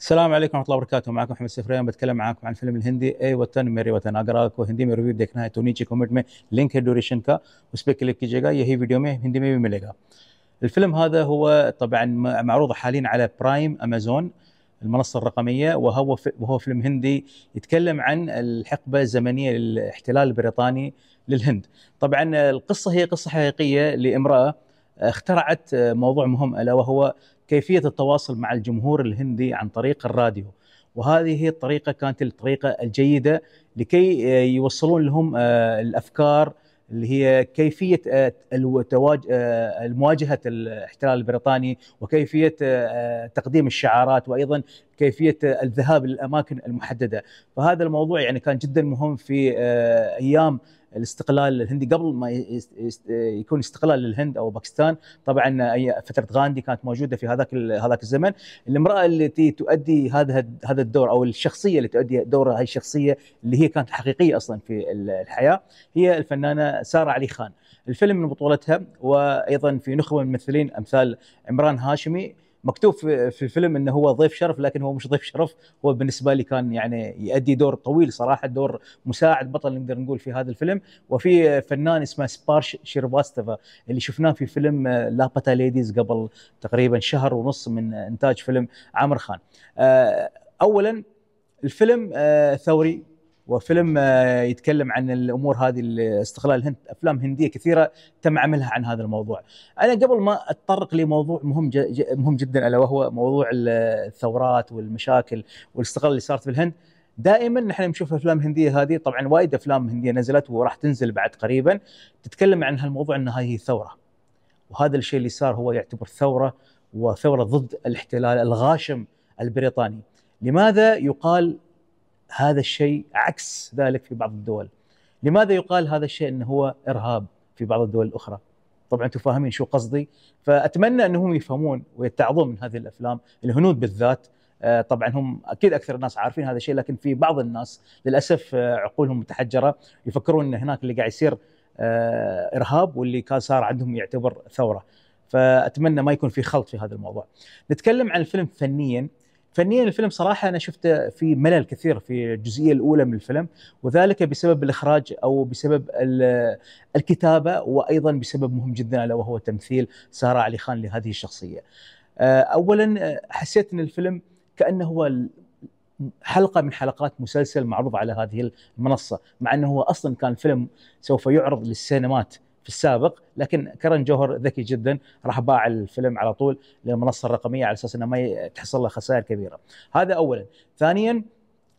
السلام عليكم ورحمه الله وبركاته معكم محمد سفريان بتكلم معاكم عن فيلم الهندي اي وطن ميري وطن اگر آپ کو ہندی میں ریویو دیکھنا ہے تو نیچے کمنٹ میں لنک ہے लिंक کا اس پہ کلک کیجئے گا یہی ویڈیو میں ہندی میں بھی ملے گا الفيلم هذا هو طبعا معروض حاليا على برايم امازون المنصة الرقمية وهو وهو فيلم هندي يتكلم عن الحقبة الزمنية للاحتلال البريطاني للهند. طبعا القصة هي قصة حقيقية لامرأة اخترعت موضوع مهم الا وهو كيفيه التواصل مع الجمهور الهندي عن طريق الراديو وهذه هي الطريقه كانت الطريقه الجيده لكي آه، يوصلون لهم آه، الافكار اللي هي كيفيه آه، مواجهه الاحتلال البريطاني وكيفيه تقديم الشعارات وايضا كيفيه الذهاب للاماكن المحدده، فهذا الموضوع يعني كان جدا مهم في ايام الاستقلال الهندي قبل ما يكون استقلال للهند او باكستان طبعا أي فتره غاندي كانت موجوده في هذاك هذاك الزمن الامراه التي تؤدي هذا هذا الدور او الشخصيه اللي تؤدي دور هذه الشخصيه اللي هي كانت حقيقيه اصلا في الحياه هي الفنانه ساره علي خان الفيلم من بطولتها وايضا في نخبه من الممثلين امثال عمران هاشمي مكتوب في, الفيلم انه هو ضيف شرف لكن هو مش ضيف شرف هو بالنسبه لي كان يعني يؤدي دور طويل صراحه دور مساعد بطل نقدر نقول في هذا الفيلم وفي فنان اسمه سبارش شيرباستفا اللي شفناه في فيلم آه، لابتا ليديز قبل تقريبا شهر ونص من انتاج فيلم عامر خان آه، اولا الفيلم آه، ثوري وفيلم آه، يتكلم عن الامور هذه استغلال الهند افلام هنديه كثيره تم عملها عن هذا الموضوع. انا قبل ما اتطرق لموضوع مهم مهم جدا الا وهو موضوع الثورات والمشاكل والاستغلال اللي صارت في الهند دائما نحن نشوف افلام هنديه هذه طبعا وايد افلام هنديه نزلت وراح تنزل بعد قريبا تتكلم عن هالموضوع ان هذه ثوره وهذا الشيء اللي صار هو يعتبر ثوره وثوره ضد الاحتلال الغاشم البريطاني لماذا يقال هذا الشيء عكس ذلك في بعض الدول لماذا يقال هذا الشيء انه هو ارهاب في بعض الدول الاخرى طبعا انتم فاهمين شو قصدي فاتمنى انهم يفهمون ويتعظون من هذه الافلام الهنود بالذات آه، طبعا هم اكيد اكثر الناس عارفين هذا الشيء لكن في بعض الناس للاسف آه، عقولهم متحجره يفكرون ان هناك اللي قاعد يصير آه، ارهاب واللي كان صار عندهم يعتبر ثوره فاتمنى ما يكون في خلط في هذا الموضوع نتكلم عن الفيلم فنيا فنيا الفيلم صراحه انا شفت في ملل كثير في الجزئيه الاولى من الفيلم وذلك بسبب الاخراج او بسبب الكتابه وايضا بسبب مهم جدا الا وهو تمثيل ساره علي خان لهذه الشخصيه. آه، اولا آه، حسيت ان الفيلم كانه هو حلقة من حلقات مسلسل معروض على هذه المنصة مع أنه هو أصلا كان فيلم سوف يعرض للسينمات في السابق لكن كرن جوهر ذكي جدا راح باع الفيلم على طول للمنصه الرقميه على اساس انه ما تحصل له خسائر كبيره هذا اولا ثانيا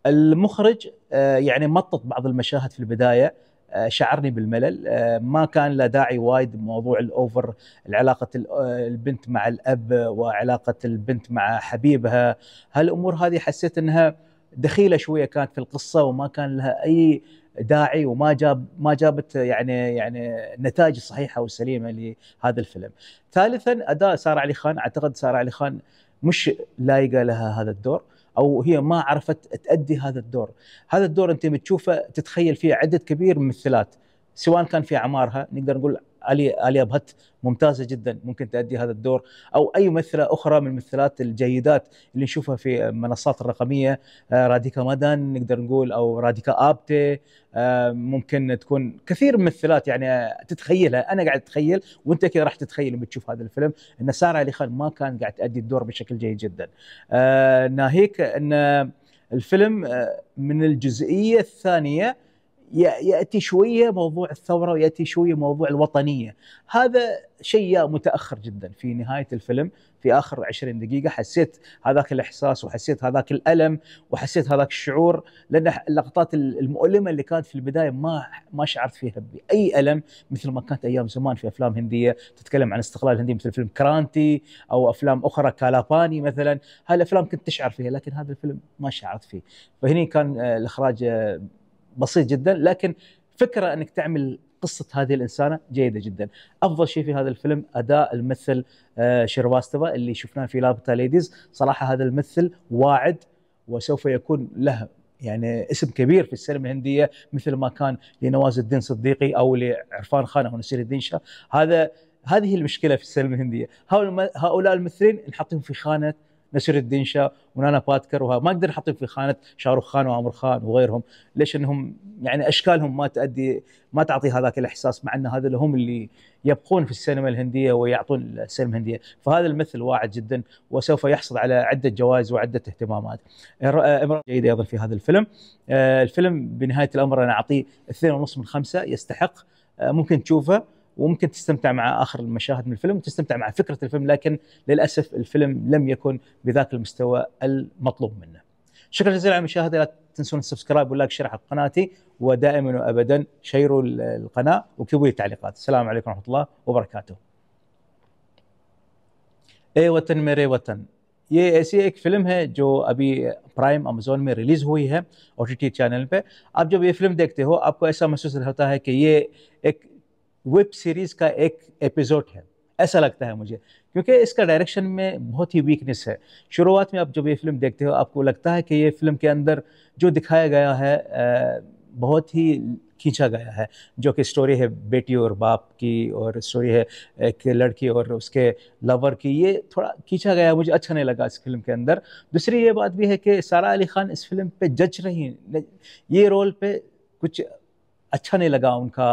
المخرج آه، يعني مطط بعض المشاهد في البدايه آه، شعرني بالملل آه، ما كان له داعي وايد موضوع الاوفر العلاقه البنت مع الاب وعلاقه البنت مع حبيبها هالامور هذه حسيت انها دخيله شويه كانت في القصه وما كان لها اي داعي وما جاب ما جابت يعني يعني النتائج الصحيحه والسليمه لهذا الفيلم. ثالثا اداء ساره علي خان اعتقد ساره علي خان مش لايقه لها هذا الدور او هي ما عرفت تادي هذا الدور. هذا الدور انت بتشوفه تتخيل فيه عدد كبير من الممثلات سواء كان في اعمارها نقدر نقول اليا اليا بهت ممتازه جدا ممكن تؤدي هذا الدور او اي ممثله اخرى من الممثلات الجيدات اللي نشوفها في المنصات الرقميه آه، راديكا مدن نقدر نقول او راديكا ابتي آه، ممكن تكون كثير من الممثلات يعني تتخيلها انا قاعد اتخيل وانت كذا راح تتخيل لما تشوف هذا الفيلم ان ساره علي خان ما كان قاعد تؤدي الدور بشكل جيد جدا آه، ناهيك ان الفيلم من الجزئيه الثانيه ياتي شويه موضوع الثوره وياتي شويه موضوع الوطنيه، هذا شيء متاخر جدا في نهايه الفيلم في اخر 20 دقيقه حسيت هذاك الاحساس وحسيت هذاك الالم وحسيت هذاك الشعور لان اللقطات المؤلمه اللي كانت في البدايه ما ما شعرت فيها باي الم مثل ما كانت ايام زمان في افلام هنديه تتكلم عن استقلال الهندي مثل فيلم كرانتي او افلام اخرى كالاباني مثلا، هاي الافلام كنت تشعر فيها لكن هذا الفيلم ما شعرت فيه، فهني كان آه، الاخراج آه، بسيط جدا لكن فكره انك تعمل قصه هذه الانسانه جيده جدا افضل شيء في هذا الفيلم اداء الممثل آه، شيرواستفا اللي شفناه في لابتا ليديز صراحه هذا الممثل واعد وسوف يكون له يعني اسم كبير في السينما الهنديه مثل ما كان لنواز الدين صديقي او لعرفان خان او نسير الدين شاه هذا هذه المشكله في السينما الهنديه هؤلاء الممثلين نحطهم في خانه نسير الدين شاه ونانا باتكر وها ما اقدر احطهم في خانه شاروخ خان وعمر خان وغيرهم ليش انهم يعني اشكالهم ما تؤدي ما تعطي هذاك الاحساس مع ان هذول هم اللي يبقون في السينما الهنديه ويعطون السينما الهنديه فهذا المثل واعد جدا وسوف يحصل على عده جوائز وعده اهتمامات امراه جيده ايضا في هذا الفيلم آه، الفيلم بنهايه الامر انا اعطيه 2.5 من خمسه يستحق آه، ممكن تشوفه وممكن تستمتع مع اخر المشاهد من الفيلم وتستمتع مع فكره الفيلم لكن للاسف الفيلم لم يكن بذاك المستوى المطلوب منه. شكرا جزيلا على المشاهده لا تنسون السبسكرايب واللايك شرح على قناتي ودائما وابدا شيروا القناه واكتبوا لي تعليقات السلام عليكم ورحمه الله وبركاته. اي وطن مري وطن ये ऐसी एक फिल्म है जो अभी प्राइम अमेजोन में रिलीज़ हुई है ओ चैनल पे आप जब ये फिल्म देखते हो आपको ऐसा महसूस होता है कि ये एक ویب سیریز کا ایک ایپیسوڈ ہے ایسا لگتا ہے مجھے کیونکہ اس کا ڈائریکشن میں بہت ہی ویکنیس ہے شروعات میں آپ جب یہ فلم دیکھتے ہو آپ کو لگتا ہے کہ یہ فلم کے اندر جو دکھایا گیا ہے بہت ہی کھینچا گیا ہے جو کہ اسٹوری ہے بیٹی اور باپ کی اور اسٹوری ہے ایک لڑکی اور اس کے لور کی یہ تھوڑا کھینچا گیا ہے مجھے اچھا نہیں لگا اس فلم کے اندر دوسری یہ بات بھی ہے کہ سارا علی خان اس فلم پہ جج رہی یہ رول پہ کچھ اچھا نہیں لگا ان کا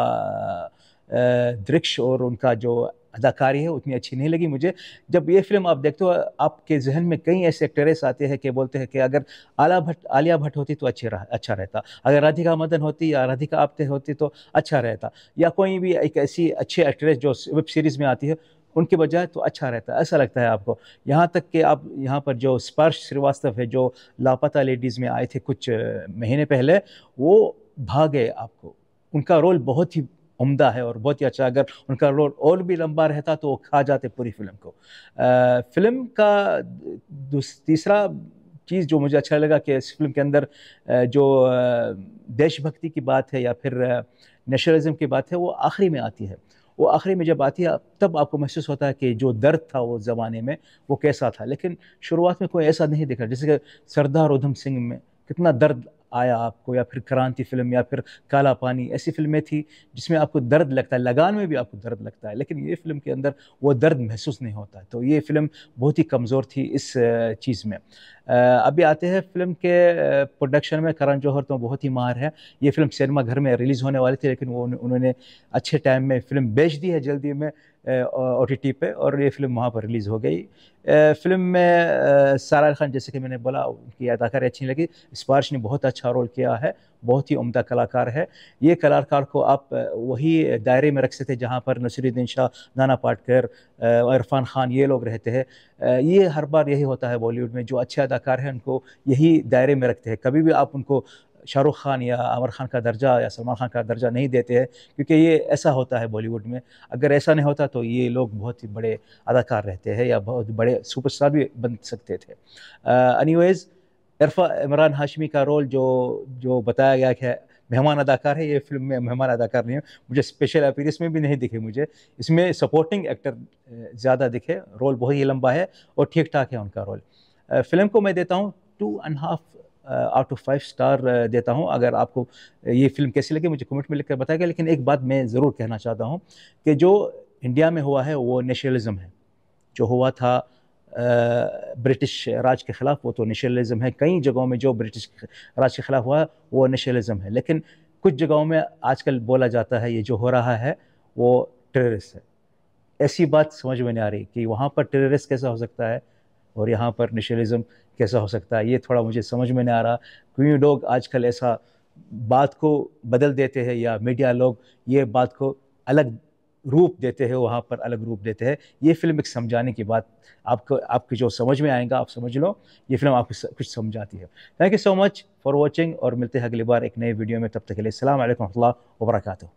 درکش اور ان کا جو اداکاری ہے اتنی اچھی نہیں لگی مجھے جب یہ فلم آپ دیکھتے ہو آپ کے ذہن میں کئی ایسے ایکٹریس آتے ہیں کہ بولتے ہیں کہ اگر آلہ بھٹ عالیہ بھٹ ہوتی تو اچھے اچھا رہتا اگر رادھیکا مدن ہوتی یا رادھیکا آپتے ہوتی تو اچھا رہتا یا کوئی بھی ایک ایسی اچھی ایکٹریس جو ویب سیریز میں آتی ہے ان کے بجائے تو اچھا رہتا ہے ایسا لگتا ہے آپ کو یہاں تک کہ آپ یہاں پر جو سپرش سریواستو ہے جو لاپتہ لیڈیز میں آئے تھے کچھ مہینے پہلے وہ بھاگے آپ کو ان کا رول بہت ہی عمدہ ہے اور بہت ہی اچھا اگر ان کا رول اور بھی لمبا رہتا تو وہ کھا جاتے پوری فلم کو فلم کا تیسرا چیز جو مجھے اچھا لگا کہ اس فلم کے اندر جو دیش بھکتی کی بات ہے یا پھر نیشنلزم کی بات ہے وہ آخری میں آتی ہے وہ آخری میں جب آتی ہے تب آپ کو محسوس ہوتا ہے کہ جو درد تھا وہ زمانے میں وہ کیسا تھا لیکن شروعات میں کوئی ایسا نہیں دکھا جیسے کہ سردار ادھم سنگھ میں کتنا درد آیا آپ کو یا پھر کرانتی فلم یا پھر کالا پانی ایسی فلمیں تھیں جس میں آپ کو درد لگتا ہے لگان میں بھی آپ کو درد لگتا ہے لیکن یہ فلم کے اندر وہ درد محسوس نہیں ہوتا تو یہ فلم بہت ہی کمزور تھی اس چیز میں ابھی آتے ہیں فلم کے پروڈکشن میں کرن جوہر تو بہت ہی ماہر ہے یہ فلم سینما گھر میں ریلیز ہونے والی تھی لیکن وہ انہوں نے اچھے ٹائم میں فلم بیچ دی ہے جلدی میں او ٹی ٹی پہ اور یہ فلم وہاں پر ریلیز ہو گئی فلم میں سارا خان جیسے کہ میں نے بولا ان کی اداکاری اچھی لگی اسپارش نے بہت اچھا رول کیا ہے بہت ہی عمدہ کلاکار ہے یہ کلاکار کو آپ وہی دائرے میں رکھ سکتے جہاں پر نصیر الدین شاہ نانا پاٹکر عرفان خان یہ لوگ رہتے ہیں یہ ہر بار یہی ہوتا ہے بالی ووڈ میں جو اچھے اداکار ہیں ان کو یہی دائرے میں رکھتے ہیں کبھی بھی آپ ان کو شاہ رخ خان یا عامر خان کا درجہ یا سلمان خان کا درجہ نہیں دیتے ہیں کیونکہ یہ ایسا ہوتا ہے بالی ووڈ میں اگر ایسا نہیں ہوتا تو یہ لوگ بہت ہی بڑے اداکار رہتے ہیں یا بہت بڑے اسٹار بھی بن سکتے تھے ویز عرفہ عمران ہاشمی کا رول جو جو بتایا گیا کہ مہمان اداکار ہے یہ فلم میں مہمان اداکار نہیں ہوں مجھے اسپیشل اس میں بھی نہیں دکھے مجھے اس میں سپورٹنگ ایکٹر زیادہ دکھے رول بہت ہی لمبا ہے اور ٹھیک ٹھاک ہے ان کا رول فلم کو میں دیتا ہوں ٹو اینڈ ہاف آؤٹ آف فائیو اسٹار دیتا ہوں اگر آپ کو یہ فلم کیسی لگے مجھے کمنٹ میں لکھ کر بتایا گیا لیکن ایک بات میں ضرور کہنا چاہتا ہوں کہ جو انڈیا میں ہوا ہے وہ نیشنلزم ہے جو ہوا تھا برٹش راج کے خلاف وہ تو نیشنلزم ہے کئی جگہوں میں جو برٹش راج کے خلاف ہوا وہ نیشنلزم ہے لیکن کچھ جگہوں میں آج کل بولا جاتا ہے یہ جو ہو رہا ہے وہ ٹیررس ہے ایسی بات سمجھ میں نہیں آ رہی کہ وہاں پر ٹیررس کیسا ہو سکتا ہے اور یہاں پر نیشنلزم کیسا ہو سکتا ہے یہ تھوڑا مجھے سمجھ میں نہیں آ رہا کیوں لوگ آج کل ایسا بات کو بدل دیتے ہیں یا میڈیا لوگ یہ بات کو الگ روپ دیتے ہیں وہاں پر الگ روپ دیتے ہیں یہ فلم ایک سمجھانے کی بات آپ کو آپ کو جو سمجھ میں آئیں گا آپ سمجھ لو یہ فلم آپ کو کچھ سمجھاتی ہے تھینک یو سو مچ فار واچنگ اور ملتے ہیں اگلی بار ایک نئے ویڈیو میں تب تک لئے السلام علیکم اللہ وبرکاتہ